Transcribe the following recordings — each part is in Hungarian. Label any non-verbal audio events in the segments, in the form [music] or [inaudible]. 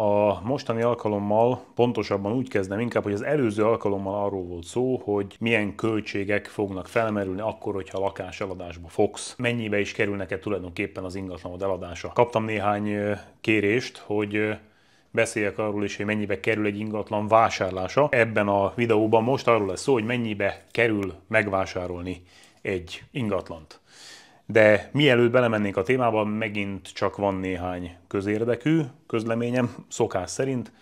A mostani alkalommal pontosabban úgy kezdem inkább, hogy az előző alkalommal arról volt szó, hogy milyen költségek fognak felmerülni akkor, hogyha lakás eladásba fogsz. Mennyibe is kerül neked tulajdonképpen az ingatlanod eladása. Kaptam néhány kérést, hogy beszéljek arról is, hogy mennyibe kerül egy ingatlan vásárlása. Ebben a videóban most arról lesz szó, hogy mennyibe kerül megvásárolni egy ingatlant. De mielőtt belemennénk a témába, megint csak van néhány közérdekű közleményem, szokás szerint.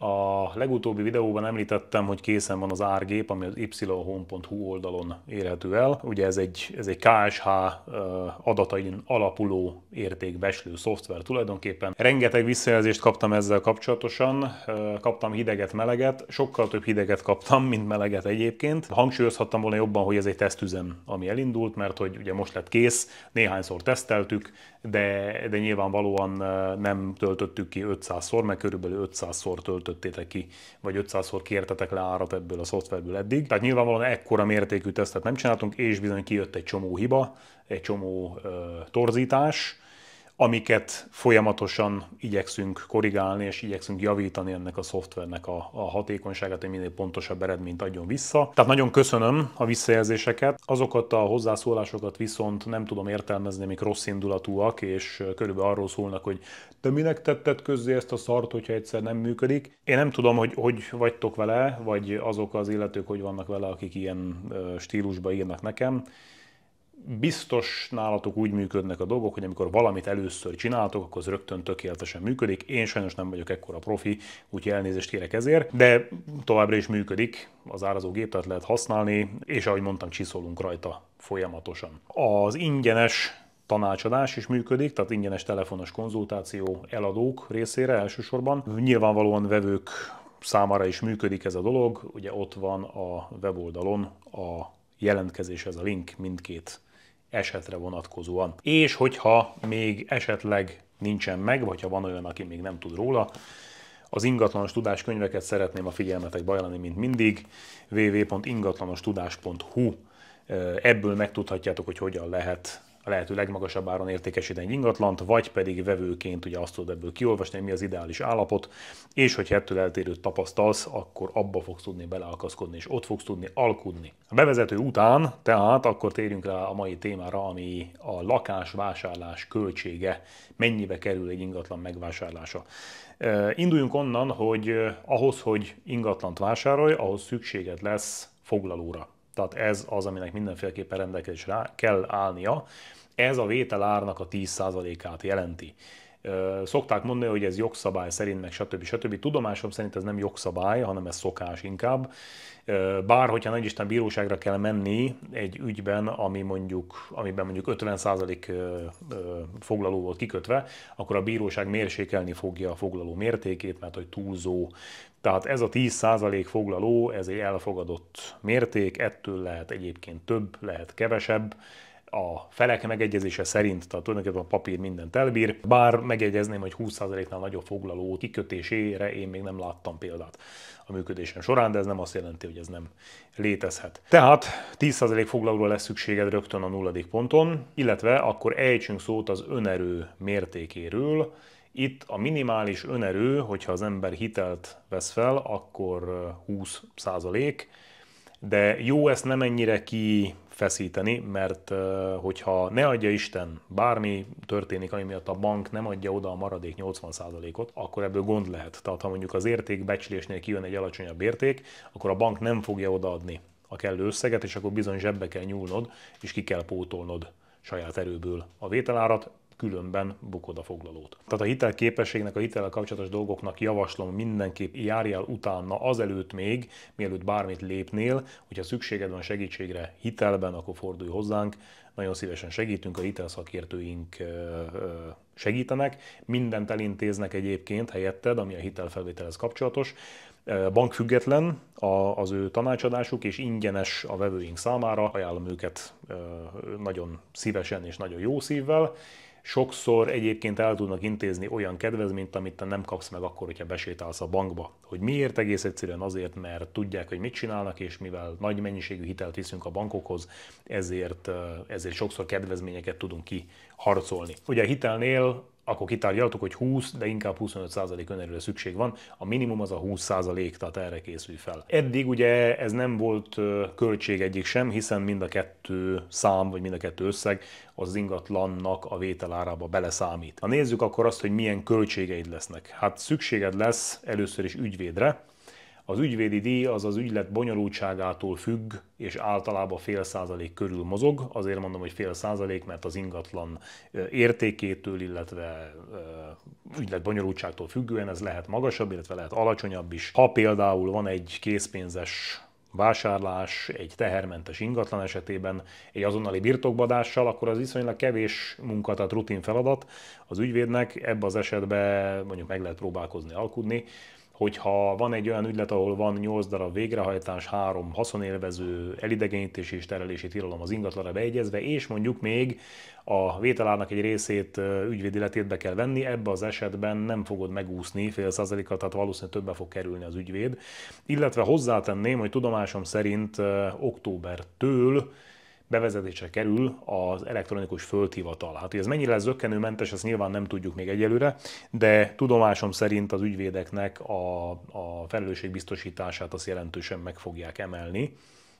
A legutóbbi videóban említettem, hogy készen van az árgép, ami az yhome.hu oldalon érhető el. Ugye ez egy, ez egy KSH adatain alapuló értékbeslő szoftver tulajdonképpen. Rengeteg visszajelzést kaptam ezzel kapcsolatosan, kaptam hideget, meleget, sokkal több hideget kaptam, mint meleget egyébként. Hangsúlyozhattam volna jobban, hogy ez egy tesztüzem, ami elindult, mert hogy ugye most lett kész, néhányszor teszteltük, de, de nyilvánvalóan nem töltöttük ki 500-szor, mert körülbelül 500-szor töltöttétek ki, vagy 500-szor kértetek le árat ebből a szoftverből eddig. Tehát nyilvánvalóan ekkora mértékű tesztet nem csináltunk, és bizony kijött egy csomó hiba, egy csomó uh, torzítás, amiket folyamatosan igyekszünk korrigálni és igyekszünk javítani ennek a szoftvernek a, a hatékonyságát, hogy minél pontosabb eredményt adjon vissza. Tehát nagyon köszönöm a visszajelzéseket. Azokat a hozzászólásokat viszont nem tudom értelmezni, amik rossz indulatúak, és körülbelül arról szólnak, hogy te minek tetted közzé ezt a szart, hogyha egyszer nem működik. Én nem tudom, hogy hogy vagytok vele, vagy azok az illetők, hogy vannak vele, akik ilyen stílusba írnak nekem biztos nálatok úgy működnek a dolgok, hogy amikor valamit először csináltok, akkor az rögtön tökéletesen működik. Én sajnos nem vagyok ekkora profi, úgyhogy elnézést kérek ezért, de továbbra is működik az gép, tehát lehet használni, és ahogy mondtam, csiszolunk rajta folyamatosan. Az ingyenes tanácsadás is működik, tehát ingyenes telefonos konzultáció eladók részére elsősorban. Nyilvánvalóan vevők számára is működik ez a dolog, ugye ott van a weboldalon a jelentkezéshez a link mindkét esetre vonatkozóan. És hogyha még esetleg nincsen meg, vagy ha van olyan, aki még nem tud róla, az ingatlanos tudás könyveket szeretném a figyelmetekbe ajánlani, mint mindig, www.ingatlanostudás.hu Ebből megtudhatjátok, hogy hogyan lehet a lehető legmagasabb áron értékesíteni egy ingatlant, vagy pedig vevőként ugye azt tudod ebből kiolvasni, mi az ideális állapot, és hogyha ettől eltérőt tapasztalsz, akkor abba fogsz tudni beleakaszkodni, és ott fogsz tudni alkudni. A bevezető után, tehát akkor térjünk rá a mai témára, ami a lakásvásárlás költsége, mennyibe kerül egy ingatlan megvásárlása. Induljunk onnan, hogy ahhoz, hogy ingatlant vásárolj, ahhoz szükséged lesz foglalóra tehát ez az, aminek mindenféleképpen rendelkezésre kell állnia. Ez a vételárnak a 10%-át jelenti. Szokták mondani, hogy ez jogszabály szerint, meg stb. stb. Tudomásom szerint ez nem jogszabály, hanem ez szokás inkább. Bár, hogyha nagy Isten bíróságra kell menni egy ügyben, ami mondjuk, amiben mondjuk 50% foglaló volt kikötve, akkor a bíróság mérsékelni fogja a foglaló mértékét, mert hogy túlzó tehát ez a 10% foglaló, ez egy elfogadott mérték, ettől lehet egyébként több, lehet kevesebb, a felek megegyezése szerint, tehát tulajdonképpen a papír mindent elbír, bár megegyezném, hogy 20%-nál nagyobb foglaló kikötésére én még nem láttam példát a működésem során, de ez nem azt jelenti, hogy ez nem létezhet. Tehát 10% foglalóra lesz szükséged rögtön a nulladik ponton, illetve akkor ejtsünk szót az önerő mértékéről, itt a minimális önerő, hogyha az ember hitelt vesz fel, akkor 20 százalék, de jó ezt nem ennyire kifeszíteni, mert hogyha ne adja Isten, bármi történik, ami miatt a bank nem adja oda a maradék 80 százalékot, akkor ebből gond lehet. Tehát ha mondjuk az érték becslésnél kijön egy alacsonyabb érték, akkor a bank nem fogja odaadni a kellő összeget, és akkor bizony zsebbe kell nyúlnod, és ki kell pótolnod saját erőből a vételárat különben bukod a foglalót. Tehát a hitelképességnek, a hitellel kapcsolatos dolgoknak javaslom mindenképp el utána azelőtt még, mielőtt bármit lépnél, hogyha szükséged van segítségre hitelben, akkor fordulj hozzánk, nagyon szívesen segítünk, a hitelszakértőink segítenek, mindent elintéznek egyébként helyetted, ami a hitelfelvételhez kapcsolatos, bankfüggetlen az ő tanácsadásuk, és ingyenes a vevőink számára. Ajánlom őket nagyon szívesen és nagyon jó szívvel sokszor egyébként el tudnak intézni olyan kedvezményt, amit te nem kapsz meg akkor, hogyha besétálsz a bankba. Hogy miért? Egész egyszerűen azért, mert tudják, hogy mit csinálnak, és mivel nagy mennyiségű hitelt viszünk a bankokhoz, ezért, ezért sokszor kedvezményeket tudunk kiharcolni. Ugye a hitelnél akkor kitárgyaltuk, hogy 20, de inkább 25% önerőre szükség van. A minimum az a 20%, tehát erre készül fel. Eddig ugye ez nem volt költség egyik sem, hiszen mind a kettő szám, vagy mind a kettő összeg az ingatlannak a vételárába beleszámít. Ha nézzük akkor azt, hogy milyen költségeid lesznek. Hát szükséged lesz először is ügyvédre, az ügyvédi díj az az ügylet bonyolultságától függ, és általában fél százalék körül mozog. Azért mondom, hogy fél százalék, mert az ingatlan értékétől, illetve ügylet bonyolultságtól függően ez lehet magasabb, illetve lehet alacsonyabb is. Ha például van egy készpénzes vásárlás egy tehermentes ingatlan esetében egy azonnali birtokbadással, akkor az viszonylag kevés munka, tehát rutin feladat az ügyvédnek, ebben az esetben mondjuk meg lehet próbálkozni alkudni, hogyha van egy olyan ügylet, ahol van 8 darab végrehajtás, 3 haszonélvező, elidegenítési és terelési tilalom az ingatlanra beegyezve, és mondjuk még a vételárnak egy részét ügyvédületét be kell venni, ebbe az esetben nem fogod megúszni fél százalékat, tehát valószínűleg többbe fog kerülni az ügyvéd. Illetve hozzátenném, hogy tudomásom szerint októbertől bevezetése kerül az elektronikus földhivatal. Hát, hogy ez mennyire lesz zöggenőmentes, ezt nyilván nem tudjuk még egyelőre, de tudomásom szerint az ügyvédeknek a, a felelősségbiztosítását azt jelentősen meg fogják emelni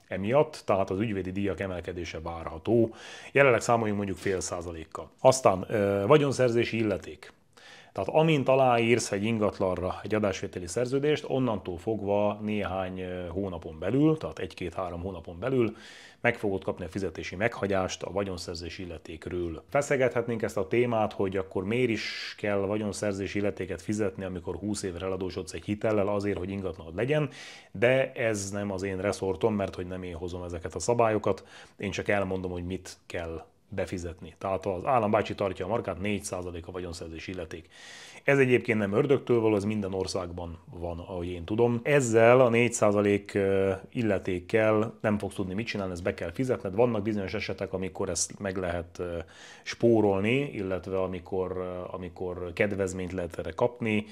emiatt, tehát az ügyvédi díjak emelkedése várható. Jelenleg számoljunk mondjuk fél százalékkal. Aztán vagyonszerzési illeték. Tehát amint aláírsz egy ingatlanra egy adásvételi szerződést, onnantól fogva néhány hónapon belül, tehát egy-két-három hónapon belül meg fogod kapni a fizetési meghagyást a vagyonszerzés illetékről. Feszegethetnénk ezt a témát, hogy akkor miért is kell vagyonszerzés illetéket fizetni, amikor 20 évre eladósodsz egy hitellel azért, hogy ingatlanod legyen, de ez nem az én reszortom, mert hogy nem én hozom ezeket a szabályokat, én csak elmondom, hogy mit kell befizetni. Tehát az állambácsi tartja a markát, 4% a vagyonszerzés illeték. Ez egyébként nem ördögtől való, ez minden országban van, ahogy én tudom. Ezzel a 4% illetékkel nem fogsz tudni mit csinálni, ezt be kell fizetned. Vannak bizonyos esetek, amikor ezt meg lehet spórolni, illetve amikor, amikor kedvezményt lehet erre kapni.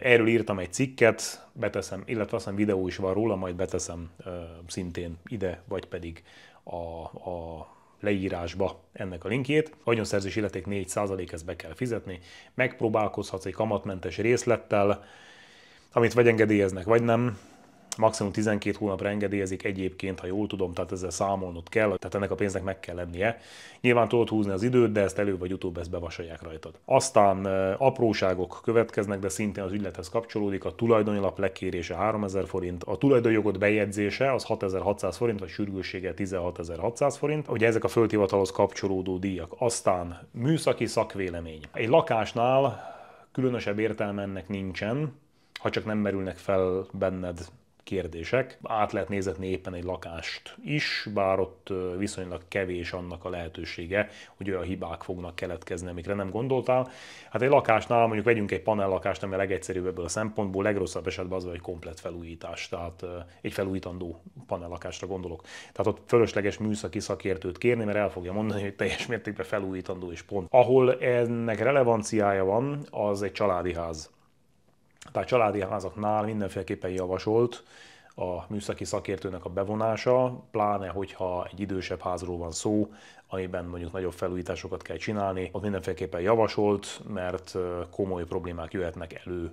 Erről írtam egy cikket, beteszem, illetve aztán videó is van róla, majd beteszem szintén ide, vagy pedig a, a leírásba ennek a linkjét. Vagyonszerzés illeték 4% ezt be kell fizetni. Megpróbálkozhatsz egy kamatmentes részlettel, amit vagy engedélyeznek, vagy nem maximum 12 hónapra engedélyezik egyébként, ha jól tudom, tehát ezzel számolnod kell, tehát ennek a pénznek meg kell lennie. Nyilván tudod húzni az időt, de ezt elő vagy utóbb ezt bevasalják rajtad. Aztán apróságok következnek, de szintén az ügylethez kapcsolódik a lap lekérése 3000 forint, a tulajdonjogot bejegyzése az 6600 forint, vagy sürgőssége 16600 forint. Ugye ezek a földhivatalhoz kapcsolódó díjak. Aztán műszaki szakvélemény. Egy lakásnál különösebb értelme ennek nincsen, ha csak nem merülnek fel benned kérdések. Át lehet nézetni éppen egy lakást is, bár ott viszonylag kevés annak a lehetősége, hogy olyan hibák fognak keletkezni, amikre nem gondoltál. Hát egy lakásnál mondjuk vegyünk egy panellakást, ami a legegyszerűbb ebből a szempontból, legrosszabb esetben az egy komplet felújítás, tehát egy felújítandó panellakásra gondolok. Tehát ott fölösleges műszaki szakértőt kérni, mert el fogja mondani, hogy teljes mértékben felújítandó és pont. Ahol ennek relevanciája van, az egy családi ház. Tehát családi házaknál mindenféleképpen javasolt a műszaki szakértőnek a bevonása, pláne hogyha egy idősebb házról van szó, amiben mondjuk nagyobb felújításokat kell csinálni, ott mindenféleképpen javasolt, mert komoly problémák jöhetnek elő.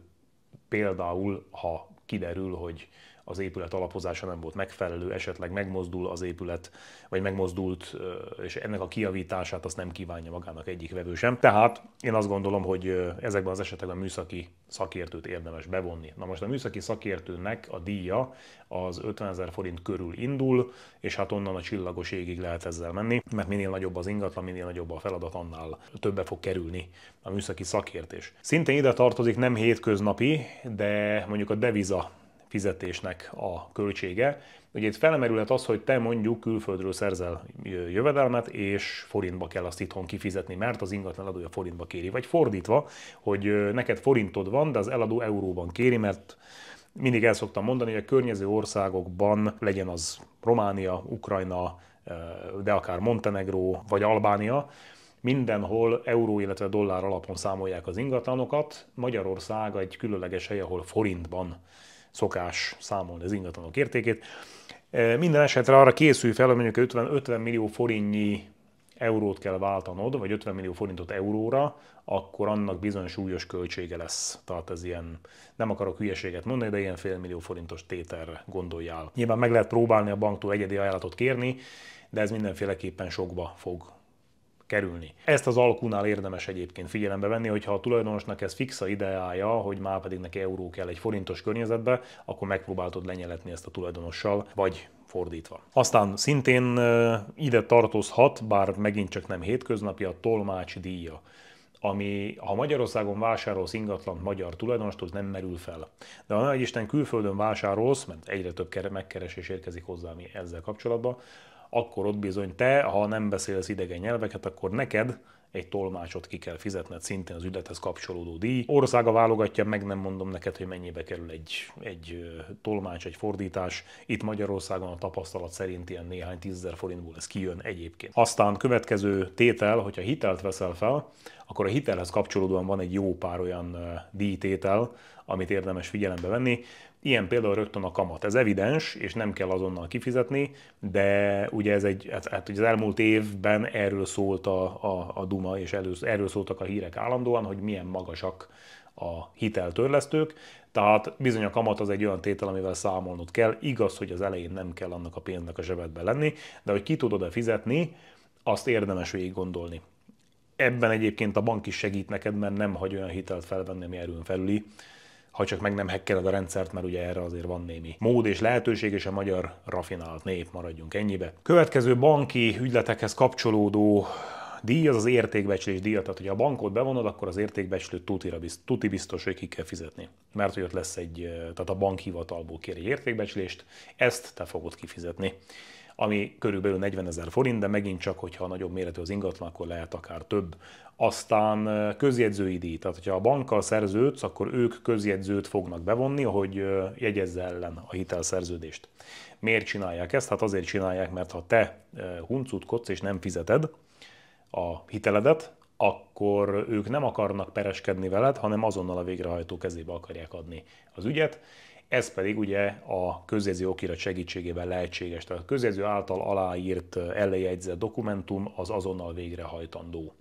Például, ha kiderül, hogy az épület alapozása nem volt megfelelő, esetleg megmozdul az épület, vagy megmozdult, és ennek a kiavítását azt nem kívánja magának egyik vevő sem. Tehát én azt gondolom, hogy ezekben az esetekben műszaki szakértőt érdemes bevonni. Na most a műszaki szakértőnek a díja az 50 ezer forint körül indul, és hát onnan a csillagos égig lehet ezzel menni, mert minél nagyobb az ingatlan, minél nagyobb a feladat, annál többe fog kerülni a műszaki szakértés. Szintén ide tartozik nem hétköznapi, de mondjuk a deviza fizetésnek a költsége. Ugye itt felmerülhet az, hogy te mondjuk külföldről szerzel jövedelmet, és forintba kell azt itthon kifizetni, mert az ingatlan adója forintba kéri. Vagy fordítva, hogy neked forintod van, de az eladó euróban kéri, mert mindig el szoktam mondani, hogy a környező országokban legyen az Románia, Ukrajna, de akár Montenegró vagy Albánia, mindenhol euró, illetve dollár alapon számolják az ingatlanokat. Magyarország egy különleges hely, ahol forintban szokás számolni az ingatlanok értékét. E, minden esetre arra készülj fel, hogy mondjuk 50, 50 millió forintnyi eurót kell váltanod, vagy 50 millió forintot euróra, akkor annak bizony súlyos költsége lesz. Tehát ez ilyen, nem akarok hülyeséget mondani, de ilyen fél millió forintos téter gondoljál. Nyilván meg lehet próbálni a banktól egyedi ajánlatot kérni, de ez mindenféleképpen sokba fog kerülni. Ezt az alkunál érdemes egyébként figyelembe venni, hogyha a tulajdonosnak ez fixa ideája, hogy már pedig neki euró kell egy forintos környezetbe, akkor megpróbáltod lenyeletni ezt a tulajdonossal, vagy fordítva. Aztán szintén ide tartozhat, bár megint csak nem hétköznapi, a tolmács díja ami ha Magyarországon vásárolsz ingatlant magyar tulajdonostól, nem merül fel. De ha nagy Isten külföldön vásárolsz, mert egyre több megkeresés érkezik hozzá mi ezzel kapcsolatban, akkor ott bizony te, ha nem beszélsz idegen nyelveket, akkor neked egy tolmácsot ki kell fizetned, szintén az ügylethez kapcsolódó díj. Országa válogatja, meg nem mondom neked, hogy mennyibe kerül egy, egy tolmács, egy fordítás. Itt Magyarországon a tapasztalat szerint ilyen néhány tízezer forintból ez kijön egyébként. Aztán következő tétel, hogyha hitelt veszel fel, akkor a hitelhez kapcsolódóan van egy jó pár olyan díjtétel, amit érdemes figyelembe venni. Ilyen például rögtön a kamat. Ez evidens, és nem kell azonnal kifizetni, de ugye ez egy, hát, hát az elmúlt évben erről szólt a, a, a Duma, és elősz erről szóltak a hírek állandóan, hogy milyen magasak a hiteltörlesztők, tehát bizony a kamat az egy olyan tétel, amivel számolnod kell. Igaz, hogy az elején nem kell annak a pénznek a zsebedbe lenni, de hogy ki tudod-e fizetni, azt érdemes végig gondolni. Ebben egyébként a bank is segít neked, mert nem hagy olyan hitelt felvenni, ami erőn felüli, ha csak meg nem hekkeled a rendszert, mert ugye erre azért van némi mód és lehetőség, és a magyar rafinált nép, maradjunk ennyibe. Következő banki ügyletekhez kapcsolódó díj az az értékbecslés díja, tehát hogyha a bankot bevonod, akkor az értékbecslő tutira biztos, tuti biztos, hogy ki kell fizetni. Mert hogy ott lesz egy, tehát a bankhivatalból kér egy értékbecslést, ezt te fogod kifizetni ami körülbelül 40 ezer forint, de megint csak, hogyha nagyobb méretű az ingatlan, akkor lehet akár több. Aztán közjegyzői díj, tehát hogyha a bankkal szerződsz, akkor ők közjegyzőt fognak bevonni, hogy jegyezze ellen a hitelszerződést. Miért csinálják ezt? Hát azért csinálják, mert ha te huncutkodsz és nem fizeted a hiteledet, akkor ők nem akarnak pereskedni veled, hanem azonnal a végrehajtó kezébe akarják adni az ügyet, ez pedig ugye a közjegyző okirat segítségével lehetséges. Tehát a közjegyző által aláírt elejegyzett dokumentum az azonnal végrehajtandó.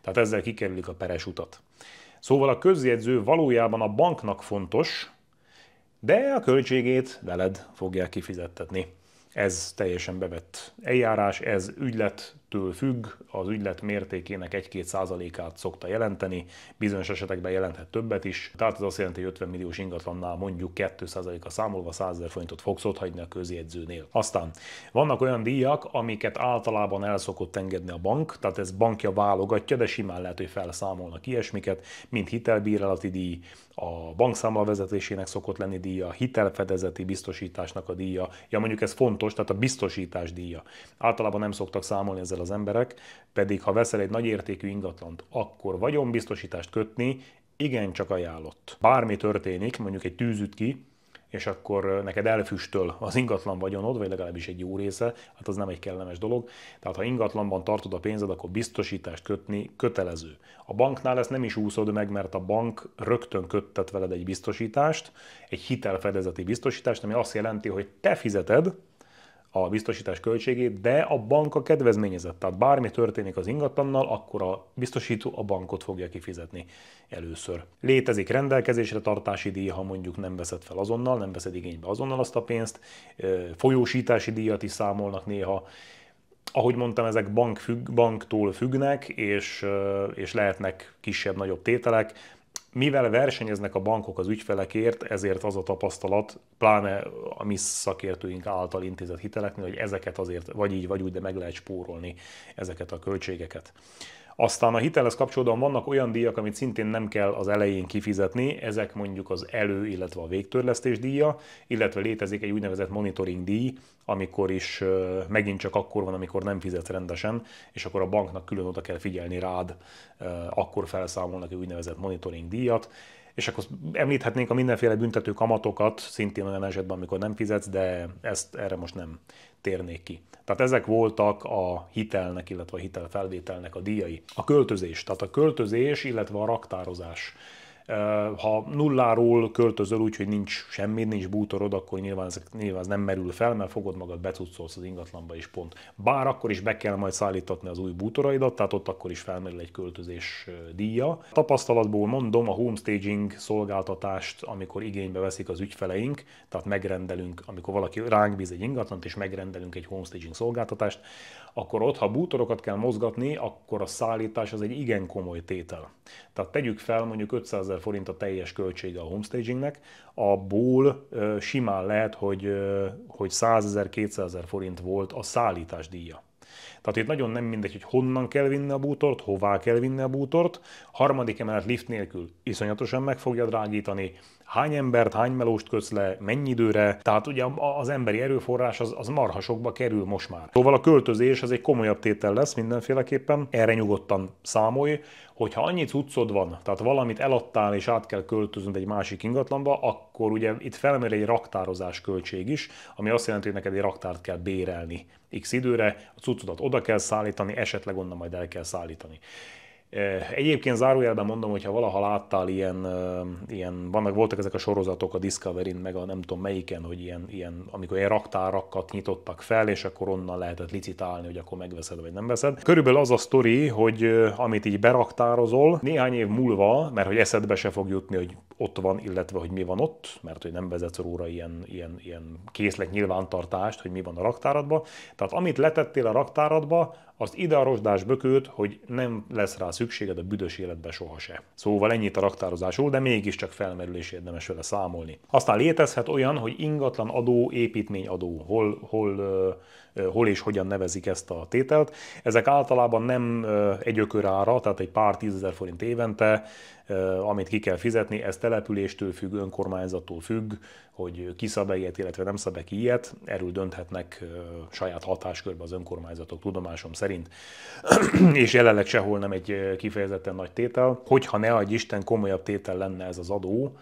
Tehát ezzel kikerülik a peres utat. Szóval a közjegyző valójában a banknak fontos, de a költségét veled fogják kifizettetni. Ez teljesen bevett eljárás, ez ügylet től függ, az ügylet mértékének 1-2 százalékát szokta jelenteni, bizonyos esetekben jelenthet többet is, tehát ez azt jelenti, hogy 50 milliós ingatlannál mondjuk 2 a számolva 100 ezer forintot fogsz ott hagyni a közjegyzőnél. Aztán vannak olyan díjak, amiket általában el szokott engedni a bank, tehát ez bankja válogatja, de simán lehet, hogy felszámolnak ilyesmiket, mint hitelbírálati díj, a bankszámla vezetésének szokott lenni díja, hitelfedezeti biztosításnak a díja, ja mondjuk ez fontos, tehát a biztosítás díja. Általában nem szoktak számolni ezzel ezzel az emberek, pedig ha veszel egy nagy értékű ingatlant, akkor vagyonbiztosítást kötni igencsak ajánlott. Bármi történik, mondjuk egy tűzüt ki, és akkor neked elfüstöl az ingatlan vagyonod, vagy legalábbis egy jó része, hát az nem egy kellemes dolog. Tehát ha ingatlanban tartod a pénzed, akkor biztosítást kötni kötelező. A banknál ezt nem is úszod meg, mert a bank rögtön köttet veled egy biztosítást, egy hitelfedezeti biztosítást, ami azt jelenti, hogy te fizeted, a biztosítás költségét, de a bank a kedvezményezett. Tehát bármi történik az ingatlannal, akkor a biztosító a bankot fogja kifizetni először. Létezik rendelkezésre tartási díj, ha mondjuk nem veszed fel azonnal, nem veszed igénybe azonnal azt a pénzt, folyósítási díjat is számolnak néha, ahogy mondtam, ezek bank függ, banktól függnek, és, és lehetnek kisebb-nagyobb tételek, mivel versenyeznek a bankok az ügyfelekért, ezért az a tapasztalat, pláne a mi szakértőink által intézett hiteleknél, hogy ezeket azért vagy így, vagy úgy, de meg lehet spórolni ezeket a költségeket. Aztán a hitelhez kapcsolódóan vannak olyan díjak, amit szintén nem kell az elején kifizetni, ezek mondjuk az elő, illetve a végtörlesztés díja, illetve létezik egy úgynevezett monitoring díj, amikor is megint csak akkor van, amikor nem fizet rendesen, és akkor a banknak külön oda kell figyelni rád, akkor felszámolnak egy úgynevezett monitoring díjat és akkor említhetnénk a mindenféle büntető kamatokat, szintén olyan esetben, amikor nem fizetsz, de ezt erre most nem térnék ki. Tehát ezek voltak a hitelnek, illetve a hitelfelvételnek a díjai. A költözés, tehát a költözés, illetve a raktározás ha nulláról költözöl úgy, hogy nincs semmi, nincs bútorod, akkor nyilván ez, nyilván ez nem merül fel, mert fogod magad becuccolsz az ingatlanba is pont. Bár akkor is be kell majd szállítatni az új bútoraidat, tehát ott akkor is felmerül egy költözés díja. Tapasztalatból mondom, a homestaging szolgáltatást, amikor igénybe veszik az ügyfeleink, tehát megrendelünk, amikor valaki ránk bíz egy ingatlant, és megrendelünk egy homestaging szolgáltatást, akkor ott, ha bútorokat kell mozgatni, akkor a szállítás az egy igen komoly tétel. Tehát tegyük fel mondjuk 500 ezer forint a teljes költsége a homestagingnek, abból ö, simán lehet, hogy, ö, hogy 100 ezer, 200 ezer forint volt a szállítás díja. Tehát itt nagyon nem mindegy, hogy honnan kell vinni a bútort, hová kell vinni a bútort. Harmadik emelet lift nélkül iszonyatosan meg fogja drágítani, hány embert, hány melóst kötsz le, mennyi időre, tehát ugye az emberi erőforrás az, az marhasokba kerül most már. Szóval a költözés az egy komolyabb tétel lesz mindenféleképpen, erre nyugodtan számolj, hogyha annyi cuccod van, tehát valamit eladtál és át kell költöznöd egy másik ingatlanba, akkor ugye itt felmerül egy raktározás költség is, ami azt jelenti, hogy neked egy raktárt kell bérelni x időre, a cuccodat oda kell szállítani, esetleg onnan majd el kell szállítani. Egyébként zárójelben mondom, hogy ha valaha láttál ilyen, ilyen vannak, voltak ezek a sorozatok a discovery meg a nem tudom melyiken, hogy ilyen, ilyen, amikor ilyen raktárakat nyitottak fel, és akkor onnan lehetett licitálni, hogy akkor megveszed vagy nem veszed. Körülbelül az a sztori, hogy amit így beraktározol, néhány év múlva, mert hogy eszedbe se fog jutni, hogy ott van, illetve hogy mi van ott, mert hogy nem vezetsz róla ilyen, ilyen, ilyen készlet nyilvántartást, hogy mi van a raktáradba. Tehát amit letettél a raktáradba, azt ide a rozsdás bökőt, hogy nem lesz rá szükséged a büdös életbe sohasem. Szóval ennyit a raktározásról, de mégiscsak felmerülés érdemes vele számolni. Aztán létezhet olyan, hogy ingatlan adó, építményadó, hol, hol hol és hogyan nevezik ezt a tételt. Ezek általában nem egy ára, tehát egy pár tízezer forint évente, amit ki kell fizetni, ez településtől függ, önkormányzattól függ, hogy ki szab ilyet, illetve nem szab ki ilyet, erről dönthetnek saját hatáskörbe az önkormányzatok tudomásom szerint, [clears throat] és jelenleg sehol nem egy kifejezetten nagy tétel. Hogyha ne adj Isten komolyabb tétel lenne ez az adó,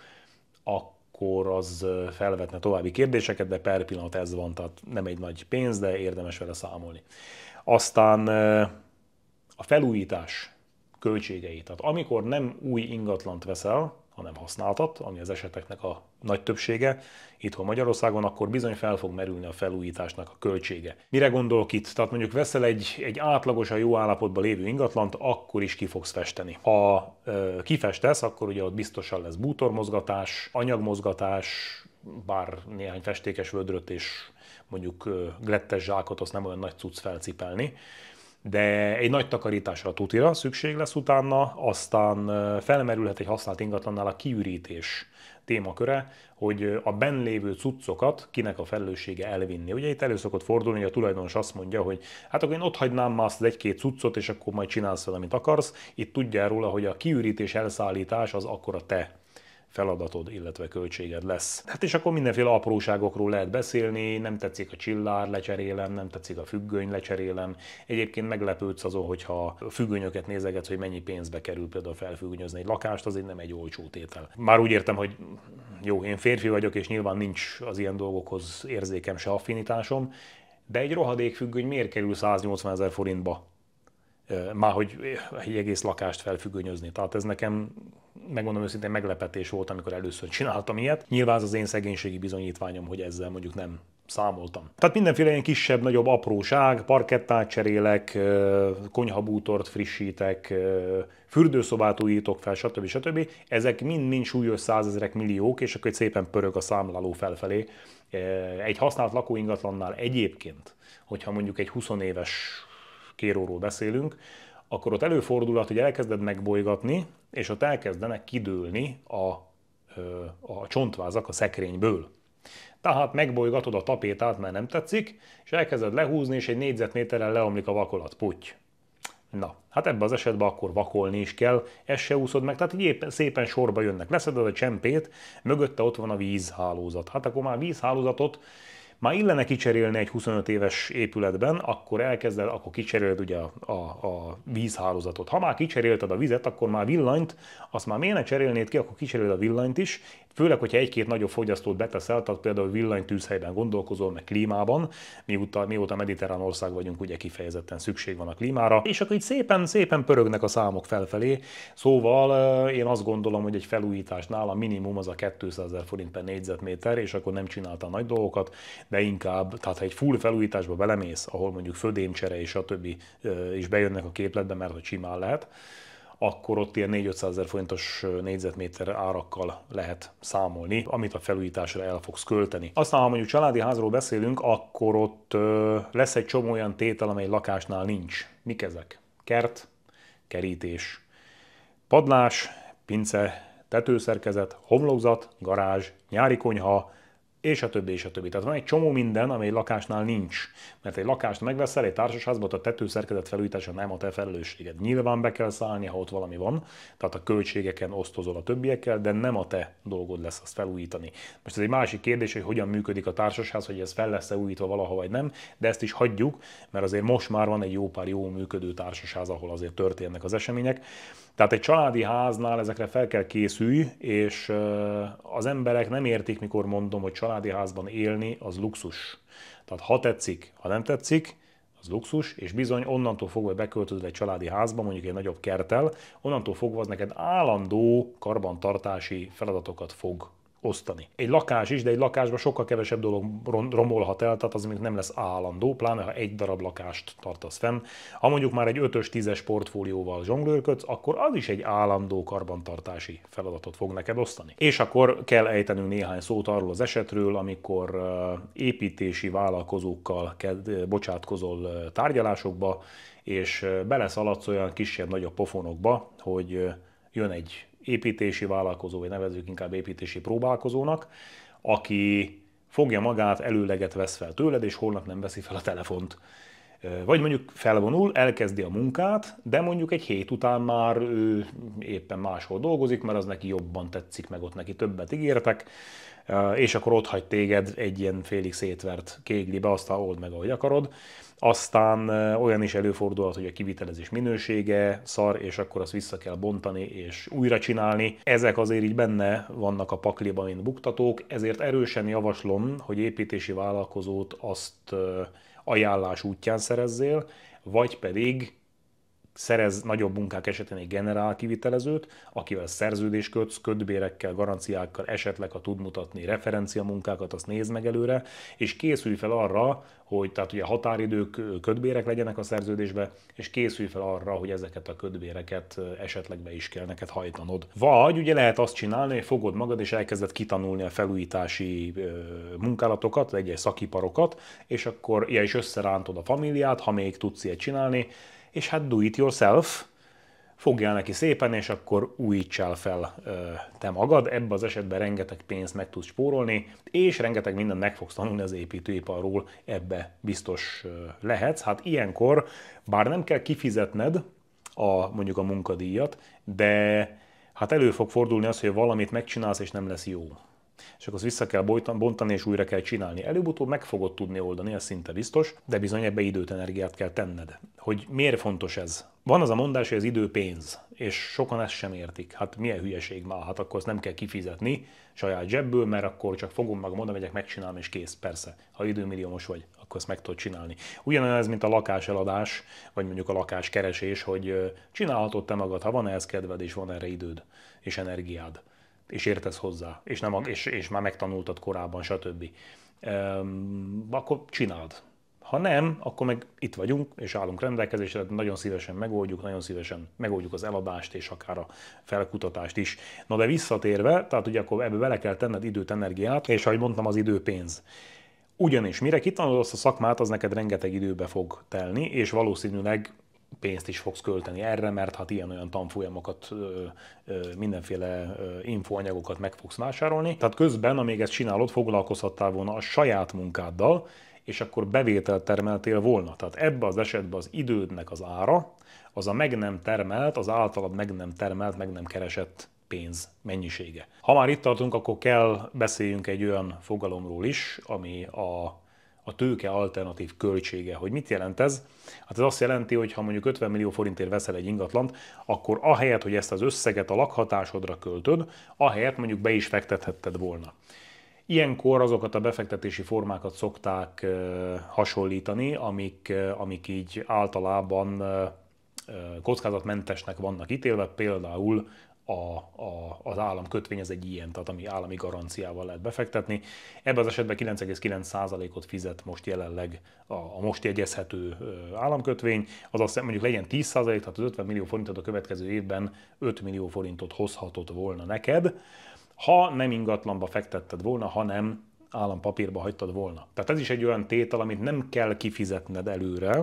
akkor akkor az felvetne további kérdéseket, de per pillanat ez van, tehát nem egy nagy pénz, de érdemes vele számolni. Aztán a felújítás költségei. Tehát amikor nem új ingatlant veszel, hanem használtat, ami az eseteknek a nagy többsége, itthon Magyarországon, akkor bizony fel fog merülni a felújításnak a költsége. Mire gondolok itt? Tehát mondjuk veszel egy, egy átlagosan jó állapotban lévő ingatlant, akkor is ki fogsz festeni. Ha ö, kifestesz, akkor ugye ott biztosan lesz bútormozgatás, anyagmozgatás, bár néhány festékes vödröt és mondjuk glettes zsákot azt nem olyan nagy cucc felcipelni, de egy nagy takarításra tutira szükség lesz utána, aztán felmerülhet egy használt ingatlannál a kiürítés témaköre, hogy a benn lévő cuccokat kinek a felelőssége elvinni. Ugye itt elő szokott fordulni, hogy a tulajdonos azt mondja, hogy hát akkor én ott hagynám már azt az egy-két cuccot, és akkor majd csinálsz fel, amit akarsz. Itt tudjál róla, hogy a kiürítés elszállítás az akkor a te feladatod, illetve költséged lesz. Hát és akkor mindenféle apróságokról lehet beszélni, nem tetszik a csillár, lecserélem, nem tetszik a függöny, lecserélem. Egyébként meglepődsz azon, hogyha a függönyöket nézeget, hogy mennyi pénzbe kerül például felfüggönyözni egy lakást, azért nem egy olcsó tétel. Már úgy értem, hogy jó, én férfi vagyok, és nyilván nincs az ilyen dolgokhoz érzékem se affinitásom, de egy rohadék függöny miért kerül 180 ezer forintba? már hogy eh, egy egész lakást felfüggönyözni. Tehát ez nekem, megmondom őszintén, meglepetés volt, amikor először csináltam ilyet. Nyilván az az én szegénységi bizonyítványom, hogy ezzel mondjuk nem számoltam. Tehát mindenféle ilyen kisebb, nagyobb apróság, parkettát cserélek, konyhabútort frissítek, fürdőszobát újítok fel, stb. stb. Ezek mind-mind súlyos százezrek, milliók, és akkor szépen pörög a számláló felfelé. Egy használt lakóingatlannál egyébként, hogyha mondjuk egy 20 éves kéróról beszélünk, akkor ott előfordulhat, hogy elkezded megbolygatni, és ott elkezdenek kidőlni a, a csontvázak a szekrényből. Tehát megbolygatod a tapétát, mert nem tetszik, és elkezded lehúzni, és egy négyzetméteren leomlik a vakolat puty. Na, hát ebben az esetben akkor vakolni is kell, ezt se úszod meg, tehát így éppen, szépen sorba jönnek. Leszeded a csempét, mögötte ott van a vízhálózat. Hát akkor már vízhálózatot már illene kicserélni egy 25 éves épületben, akkor elkezded, akkor kicseréled ugye a, a, a vízhálózatot. Ha már kicserélted a vizet, akkor már villanyt, azt már miért ne cserélnéd ki, akkor kicseréled a villanyt is, Főleg, hogyha egy-két nagyobb fogyasztót beteszel, tehát például villanytűzhelyben gondolkozol, meg klímában, mióta, mióta mediterrán ország vagyunk, ugye kifejezetten szükség van a klímára, és akkor itt szépen, szépen pörögnek a számok felfelé. Szóval eh, én azt gondolom, hogy egy felújításnál a minimum az a 200 ezer forint per négyzetméter, és akkor nem csinálta nagy dolgokat, de inkább, tehát ha egy full felújításba belemész, ahol mondjuk födémcsere és a többi eh, is bejönnek a képletbe, mert hogy simán lehet, akkor ott ilyen 4 ezer forintos négyzetméter árakkal lehet számolni, amit a felújításra el fogsz költeni. Aztán, ha mondjuk családi házról beszélünk, akkor ott ö, lesz egy csomó olyan tétel, amely lakásnál nincs. Mik ezek? Kert, kerítés, padlás, pince, tetőszerkezet, homlokzat, garázs, nyári konyha, és a többi, és a többi. Tehát van egy csomó minden, ami egy lakásnál nincs. Mert egy lakást megveszel, egy társasházba, a tetőszerkezet felújítása nem a te felelősséged. Nyilván be kell szállni, ha ott valami van, tehát a költségeken osztozol a többiekkel, de nem a te dolgod lesz azt felújítani. Most ez egy másik kérdés, hogy hogyan működik a társasház, hogy ez fel lesz-e újítva valaha vagy nem, de ezt is hagyjuk, mert azért most már van egy jó pár jó működő társasház, ahol azért történnek az események. Tehát egy családi háznál ezekre fel kell készülni, és az emberek nem értik, mikor mondom, hogy család családi házban élni az luxus. Tehát ha tetszik, ha nem tetszik, az luxus, és bizony onnantól fogva, beköltözöd egy családi házba, mondjuk egy nagyobb kertel, onnantól fogva az neked állandó karbantartási feladatokat fog osztani. Egy lakás is, de egy lakásban sokkal kevesebb dolog romolhat el, tehát az még nem lesz állandó, pláne ha egy darab lakást tartasz fenn. Ha mondjuk már egy 5-ös, 10-es portfólióval zsonglőrködsz, akkor az is egy állandó karbantartási feladatot fog neked osztani. És akkor kell ejtenünk néhány szót arról az esetről, amikor építési vállalkozókkal bocsátkozol tárgyalásokba, és beleszaladsz olyan kisebb-nagyobb pofonokba, hogy jön egy építési vállalkozó, vagy nevezzük inkább építési próbálkozónak, aki fogja magát, előleget vesz fel tőled, és holnap nem veszi fel a telefont. Vagy mondjuk felvonul, elkezdi a munkát, de mondjuk egy hét után már ő éppen máshol dolgozik, mert az neki jobban tetszik, meg ott neki többet ígértek, és akkor ott hagy téged egy ilyen félig szétvert kéglibe, aztán old meg, ahogy akarod. Aztán olyan is előfordulhat, hogy a kivitelezés minősége szar, és akkor azt vissza kell bontani és újra csinálni. Ezek azért így benne vannak a pakliban, mint buktatók, ezért erősen javaslom, hogy építési vállalkozót azt ajánlás útján szerezzél, vagy pedig szerez nagyobb munkák esetén egy generál kivitelezőt, akivel szerződés kötsz, ködbérekkel, garanciákkal, esetleg, ha tud mutatni referencia munkákat, azt nézd meg előre, és készülj fel arra, hogy tehát ugye határidők, ködbérek legyenek a szerződésbe, és készülj fel arra, hogy ezeket a ködbéreket esetleg be is kell neked hajtanod. Vagy ugye lehet azt csinálni, hogy fogod magad és elkezded kitanulni a felújítási munkálatokat, egyes szakiparokat, és akkor ilyen is összerántod a familiát, ha még tudsz ilyet csinálni, és hát do it yourself, fogjál neki szépen, és akkor újítsál fel te magad. Ebben az esetben rengeteg pénzt meg tudsz spórolni, és rengeteg mindent meg fogsz tanulni az építőiparról, ebbe biztos lehetsz. Hát ilyenkor, bár nem kell kifizetned a, mondjuk a munkadíjat, de hát elő fog fordulni az, hogy valamit megcsinálsz, és nem lesz jó és akkor vissza kell bontani, és újra kell csinálni. Előbb-utóbb meg fogod tudni oldani, ez szinte biztos, de bizony ebbe időt, energiát kell tenned. Hogy miért fontos ez? Van az a mondás, hogy az idő pénz, és sokan ezt sem értik. Hát milyen hülyeség már, hát akkor ezt nem kell kifizetni saját zsebből, mert akkor csak fogom meg, oda, megyek, megcsinálom, és kész, persze. Ha időmilliómos vagy, akkor ezt meg tudod csinálni. Ugyanolyan ez, mint a lakás eladás vagy mondjuk a lakáskeresés, hogy csinálhatod te magad, ha van ehhez kedved, és van erre időd és energiád és értesz hozzá, és, nem, hm. és, és már megtanultad korábban, stb. Ehm, akkor csináld. Ha nem, akkor meg itt vagyunk, és állunk rendelkezésre, nagyon szívesen megoldjuk, nagyon szívesen megoldjuk az eladást, és akár a felkutatást is. Na de visszatérve, tehát ugye akkor ebbe bele kell tenned időt, energiát, és ahogy mondtam, az idő pénz. Ugyanis mire kitanulod azt a szakmát, az neked rengeteg időbe fog telni, és valószínűleg pénzt is fogsz költeni erre, mert hát ilyen-olyan tanfolyamokat, mindenféle infoanyagokat meg fogsz vásárolni. Tehát közben, amíg ezt csinálod, foglalkozhattál volna a saját munkáddal, és akkor bevételt termeltél volna. Tehát ebbe az esetben az idődnek az ára, az a meg nem termelt, az általad meg nem termelt, meg nem keresett pénz mennyisége. Ha már itt tartunk, akkor kell beszéljünk egy olyan fogalomról is, ami a a tőke alternatív költsége. Hogy mit jelent ez? Hát ez azt jelenti, hogy ha mondjuk 50 millió forintért veszel egy ingatlant, akkor ahelyett, hogy ezt az összeget a lakhatásodra költöd, ahelyett mondjuk be is fektethetted volna. Ilyenkor azokat a befektetési formákat szokták hasonlítani, amik, amik így általában kockázatmentesnek vannak ítélve, például a, a, az állam kötvény az egy ilyen, tehát ami állami garanciával lehet befektetni. Ebben az esetben 9,9%-ot fizet most jelenleg a, a most jegyezhető államkötvény, azaz mondjuk legyen 10%, tehát az 50 millió forintot a következő évben 5 millió forintot hozhatott volna neked, ha nem ingatlanba fektetted volna, hanem állampapírba hagytad volna. Tehát ez is egy olyan tétel, amit nem kell kifizetned előre,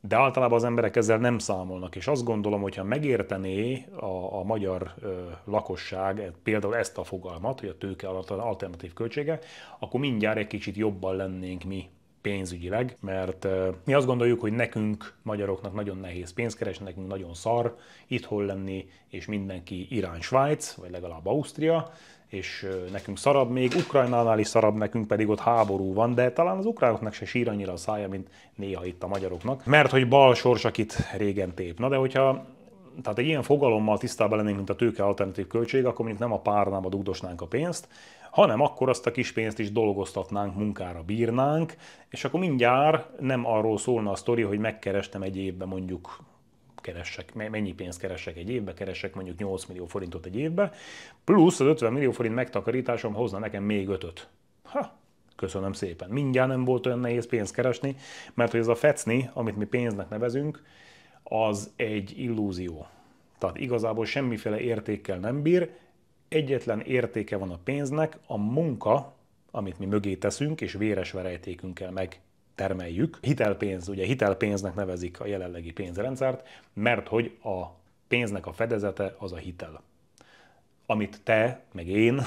de általában az emberek ezzel nem számolnak, és azt gondolom, hogyha megértené a, a magyar ö, lakosság e, például ezt a fogalmat, hogy a tőke alternatív költsége, akkor mindjárt egy kicsit jobban lennénk mi pénzügyileg, mert ö, mi azt gondoljuk, hogy nekünk, magyaroknak nagyon nehéz pénzt keresni, nekünk nagyon szar itthon lenni, és mindenki Irán, Svájc, vagy legalább Ausztria, és nekünk szarabb, még Ukrajnánál is szarabb, nekünk pedig ott háború van, de talán az ukránoknak se sír annyira a szája, mint néha itt a magyaroknak, mert hogy bal sorsak itt régen tép. Na de hogyha tehát egy ilyen fogalommal tisztában lennénk, mint a tőke alternatív költség, akkor mondjuk nem a párnába dugdosnánk a pénzt, hanem akkor azt a kis pénzt is dolgoztatnánk, munkára bírnánk, és akkor mindjárt nem arról szólna a sztori, hogy megkerestem egy évben mondjuk keresek, mennyi pénzt keresek egy évbe, keresek mondjuk 8 millió forintot egy évbe, plusz az 50 millió forint megtakarításom hozna nekem még 5 Ha, köszönöm szépen. Mindjárt nem volt olyan nehéz pénzt keresni, mert hogy ez a fecni, amit mi pénznek nevezünk, az egy illúzió. Tehát igazából semmiféle értékkel nem bír, egyetlen értéke van a pénznek, a munka, amit mi mögé teszünk, és véres verejtékünkkel meg termeljük. Hitelpénz, ugye hitelpénznek nevezik a jelenlegi pénzrendszert, mert hogy a pénznek a fedezete az a hitel amit te, meg én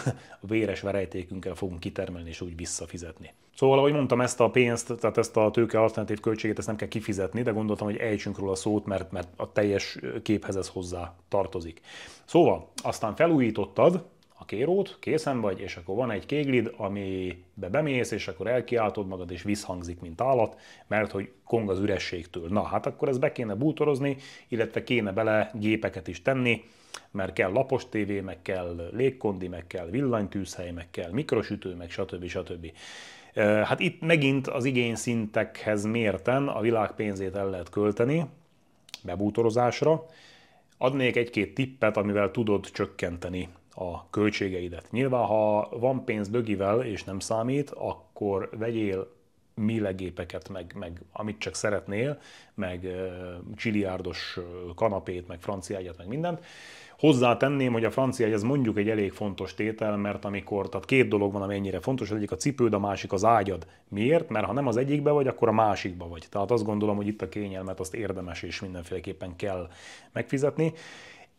a véres verejtékünkkel fogunk kitermelni és úgy visszafizetni. Szóval, ahogy mondtam, ezt a pénzt, tehát ezt a tőke alternatív költséget ezt nem kell kifizetni, de gondoltam, hogy ejtsünk róla szót, mert, mert a teljes képhez ez hozzá tartozik. Szóval, aztán felújítottad, kérót, készen vagy, és akkor van egy kéglid, amibe bemész, és akkor elkiáltod magad, és visszhangzik, mint állat, mert hogy kong az ürességtől. Na, hát akkor ezt be kéne bútorozni, illetve kéne bele gépeket is tenni, mert kell lapos tévé, meg kell légkondi, meg kell villanytűzhely, meg kell mikrosütő, meg stb. stb. Hát itt megint az igényszintekhez mérten a világ pénzét el lehet költeni bebútorozásra. Adnék egy-két tippet, amivel tudod csökkenteni a költségeidet. Nyilván, ha van pénz dögivel és nem számít, akkor vegyél legépeket, meg, meg amit csak szeretnél, meg uh, csiliárdos kanapét, meg francia egyet, meg mindent. Hozzátenném, hogy a francia egy ez mondjuk egy elég fontos tétel, mert amikor, tehát két dolog van, ami ennyire fontos, az egyik a cipőd, a másik az ágyad. Miért? Mert ha nem az egyikbe vagy, akkor a másikba vagy. Tehát azt gondolom, hogy itt a kényelmet azt érdemes és mindenféleképpen kell megfizetni.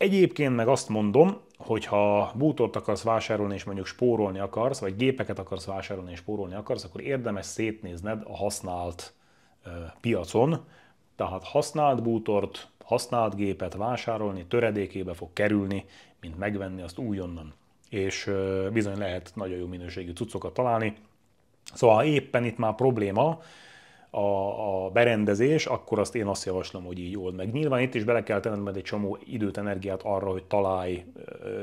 Egyébként meg azt mondom, hogy ha bútort akarsz vásárolni és mondjuk spórolni akarsz, vagy gépeket akarsz vásárolni és spórolni akarsz, akkor érdemes szétnézned a használt piacon. Tehát használt bútort, használt gépet vásárolni töredékébe fog kerülni, mint megvenni azt újonnan. És bizony lehet nagyon jó minőségű cuccokat találni. Szóval éppen itt már probléma, a, a berendezés, akkor azt én azt javaslom, hogy így old meg. Nyilván itt is bele kell tenned majd egy csomó időt, energiát arra, hogy találj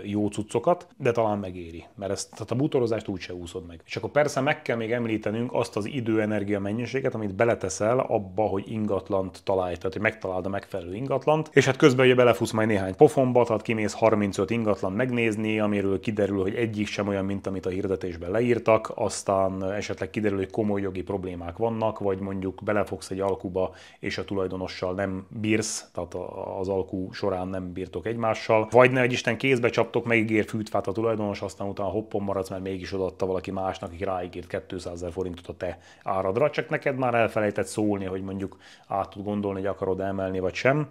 jó cuccokat, de talán megéri, mert ezt, tehát a bútorozást úgyse úszod meg. És akkor persze meg kell még említenünk azt az idő-energia mennyiséget, amit beleteszel abba, hogy ingatlant találj, tehát hogy megtaláld a megfelelő ingatlant, és hát közben ugye belefutsz majd néhány pofonba, tehát kimész 35 ingatlan megnézni, amiről kiderül, hogy egyik sem olyan, mint amit a hirdetésben leírtak, aztán esetleg kiderül, hogy komoly jogi problémák vannak, vagy mondjuk mondjuk belefogsz egy alkuba, és a tulajdonossal nem bírsz, tehát az alkú során nem bírtok egymással, vagy ne egy Isten kézbe csaptok, megígér fűtfát a tulajdonos, aztán utána hoppon maradsz, mert mégis odaadta valaki másnak, aki ráígért 200 ezer forintot a te áradra, csak neked már elfelejtett szólni, hogy mondjuk át tud gondolni, hogy akarod emelni, vagy sem.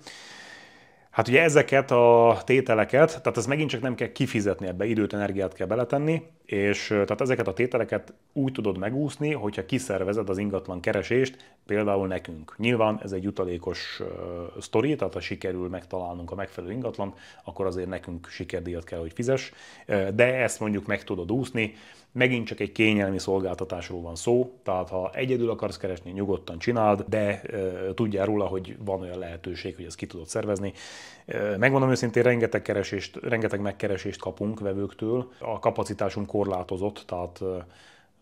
Hát ugye ezeket a tételeket, tehát ez megint csak nem kell kifizetni ebbe, időt, energiát kell beletenni, és tehát ezeket a tételeket úgy tudod megúszni, hogyha kiszervezed az ingatlan keresést, például nekünk. Nyilván ez egy jutalékos uh, sztori, tehát ha sikerül megtalálnunk a megfelelő ingatlant, akkor azért nekünk sikerdíjat kell, hogy fizes, de ezt mondjuk meg tudod úszni. Megint csak egy kényelmi szolgáltatásról van szó, tehát ha egyedül akarsz keresni, nyugodtan csináld, de uh, tudjál róla, hogy van olyan lehetőség, hogy ezt ki tudod szervezni. Uh, megmondom őszintén, rengeteg, keresést, rengeteg megkeresést kapunk vevőktől, a kapacitásunk korlátozott, tehát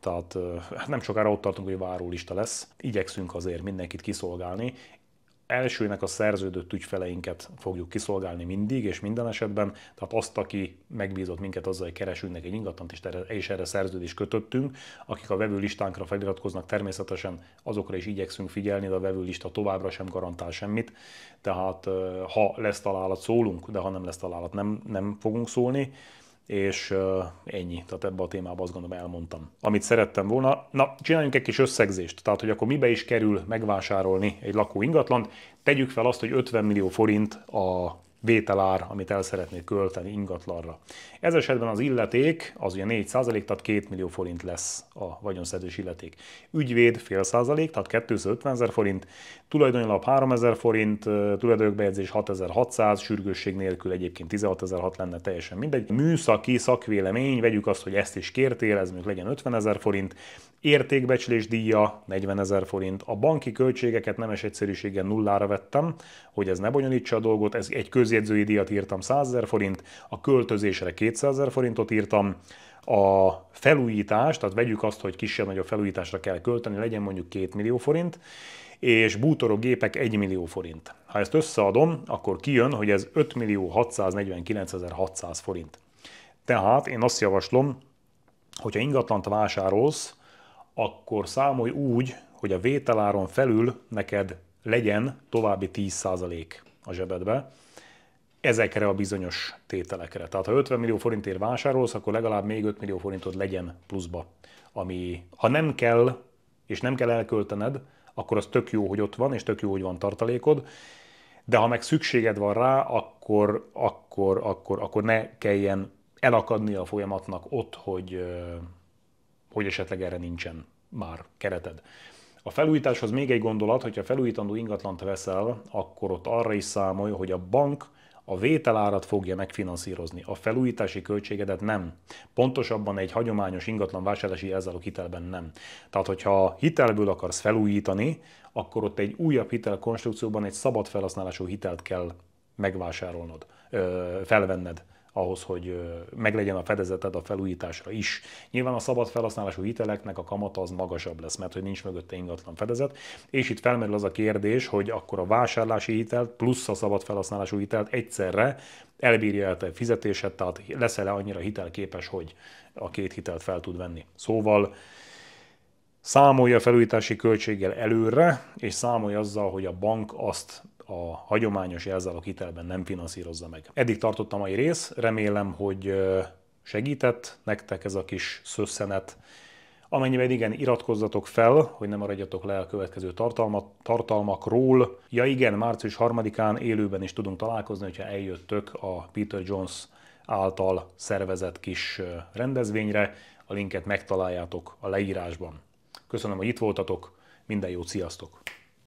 tehát hát nem sokára ott tartunk, hogy várólista lesz. Igyekszünk azért mindenkit kiszolgálni. Elsőnek a szerződött ügyfeleinket fogjuk kiszolgálni mindig és minden esetben, tehát azt, aki megbízott minket azzal, hogy keresünk neki egy ingatlant, és erre, és erre szerződést kötöttünk, akik a vevőlistánkra feliratkoznak, természetesen azokra is igyekszünk figyelni, de a vevőlista továbbra sem garantál semmit, tehát ha lesz találat, szólunk, de ha nem lesz találat, nem, nem fogunk szólni és ennyi. Tehát ebbe a témába azt gondolom elmondtam. Amit szerettem volna, na csináljunk egy kis összegzést, tehát hogy akkor mibe is kerül megvásárolni egy lakó ingatlant, tegyük fel azt, hogy 50 millió forint a vételár, amit el szeretnék költeni ingatlanra. Ez esetben az illeték, az ugye 4 százalék, tehát 2 millió forint lesz a vagyonszerzős illeték. Ügyvéd fél százalék, tehát 250 ezer forint, tulajdonlap 3 ezer forint, tulajdonjogbejegyzés 6600, sürgősség nélkül egyébként 16006 lenne teljesen mindegy. Műszaki szakvélemény, vegyük azt, hogy ezt is kértél, ez mondjuk legyen 50 ezer forint, értékbecslés díja 40 ezer forint, a banki költségeket nemes egyszerűséggel nullára vettem, hogy ez ne bonyolítsa a dolgot, ez egy köz közjegyzői díjat írtam 100 000 forint, a költözésre 200 000 forintot írtam, a felújítást, tehát vegyük azt, hogy kisebb-nagyobb felújításra kell költeni, legyen mondjuk 2 millió forint, és bútorok gépek 1 millió forint. Ha ezt összeadom, akkor kijön, hogy ez 5 millió 649 600 forint. Tehát én azt javaslom, hogyha ingatlant vásárolsz, akkor számolj úgy, hogy a vételáron felül neked legyen további 10% a zsebedbe, ezekre a bizonyos tételekre. Tehát ha 50 millió forintért vásárolsz, akkor legalább még 5 millió forintod legyen pluszba. Ami, ha nem kell, és nem kell elköltened, akkor az tök jó, hogy ott van, és tök jó, hogy van tartalékod, de ha meg szükséged van rá, akkor, akkor, akkor, akkor ne kelljen elakadni a folyamatnak ott, hogy, hogy esetleg erre nincsen már kereted. A felújításhoz még egy gondolat, hogyha felújítandó ingatlant veszel, akkor ott arra is számolj, hogy a bank a vételárat fogja megfinanszírozni, a felújítási költségedet nem. Pontosabban egy hagyományos ingatlan vásárlási jelzálog hitelben nem. Tehát, hogyha hitelből akarsz felújítani, akkor ott egy újabb hitelkonstrukcióban egy szabad felhasználású hitelt kell megvásárolnod, ö, felvenned ahhoz, hogy meglegyen a fedezeted a felújításra is. Nyilván a szabad felhasználású hiteleknek a kamata az magasabb lesz, mert hogy nincs mögötte ingatlan fedezet, és itt felmerül az a kérdés, hogy akkor a vásárlási hitelt plusz a szabad felhasználású hitelt egyszerre elbírja el te fizetésed, tehát lesz e annyira hitelképes, hogy a két hitelt fel tud venni. Szóval számolja a felújítási költséggel előre, és számolja azzal, hogy a bank azt a hagyományos jelzálog hitelben nem finanszírozza meg. Eddig tartott a mai rész, remélem, hogy segített nektek ez a kis szösszenet. Amennyiben igen, iratkozzatok fel, hogy ne maradjatok le a következő tartalma, tartalmakról. Ja igen, március 3-án élőben is tudunk találkozni, hogyha eljöttök a Peter Jones által szervezett kis rendezvényre. A linket megtaláljátok a leírásban. Köszönöm, hogy itt voltatok, minden jót, sziasztok!